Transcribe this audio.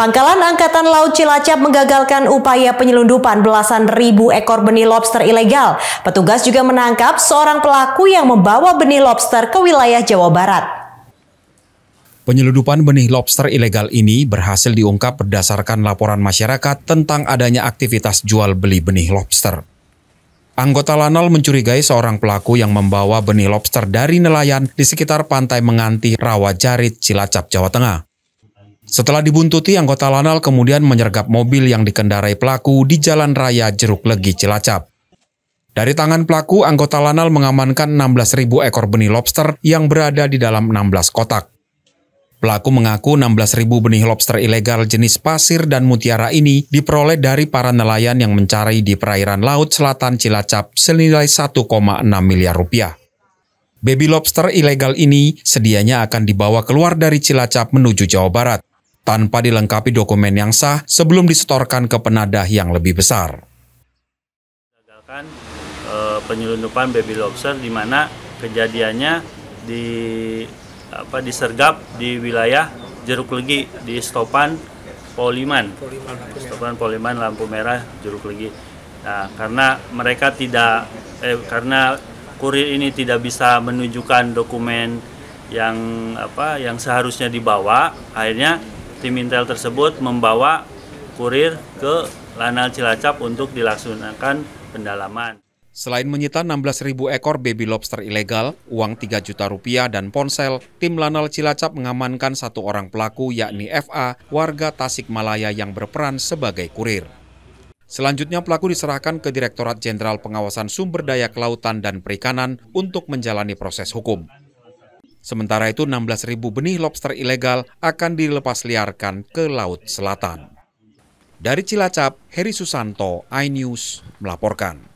Pangkalan Angkatan Laut Cilacap menggagalkan upaya penyelundupan belasan ribu ekor benih lobster ilegal. Petugas juga menangkap seorang pelaku yang membawa benih lobster ke wilayah Jawa Barat. Penyelundupan benih lobster ilegal ini berhasil diungkap berdasarkan laporan masyarakat tentang adanya aktivitas jual beli benih lobster. Anggota Lanal mencurigai seorang pelaku yang membawa benih lobster dari nelayan di sekitar pantai Menganti, Rawajarit, Cilacap, Jawa Tengah. Setelah dibuntuti, anggota Lanal kemudian menyergap mobil yang dikendarai pelaku di Jalan Raya Jeruk Legi Cilacap. Dari tangan pelaku, anggota Lanal mengamankan 16.000 ekor benih lobster yang berada di dalam 16 kotak. Pelaku mengaku 16.000 benih lobster ilegal jenis pasir dan mutiara ini diperoleh dari para nelayan yang mencari di perairan laut selatan Cilacap senilai 1,6 miliar rupiah. Baby lobster ilegal ini sedianya akan dibawa keluar dari Cilacap menuju Jawa Barat tanpa dilengkapi dokumen yang sah sebelum disetorkan ke penadah yang lebih besar. Gagalkan e, penyelundupan baby lobster di mana kejadiannya di apa disergap di wilayah Jeruk Legi di stopan Poliman. Poliman stopan Poliman lampu merah Jeruk Legi. Nah, karena mereka tidak eh, karena kurir ini tidak bisa menunjukkan dokumen yang apa yang seharusnya dibawa, akhirnya tim intel tersebut membawa kurir ke Lanal Cilacap untuk dilaksanakan pendalaman. Selain menyita 16.000 ekor baby lobster ilegal, uang 3 juta rupiah dan ponsel, tim Lanal Cilacap mengamankan satu orang pelaku yakni FA, warga Tasikmalaya yang berperan sebagai kurir. Selanjutnya pelaku diserahkan ke Direktorat Jenderal Pengawasan Sumber Daya Kelautan dan Perikanan untuk menjalani proses hukum. Sementara itu 16.000 benih lobster ilegal akan dilepas liarkan ke Laut Selatan. Dari Cilacap, Heri Susanto, iNews melaporkan.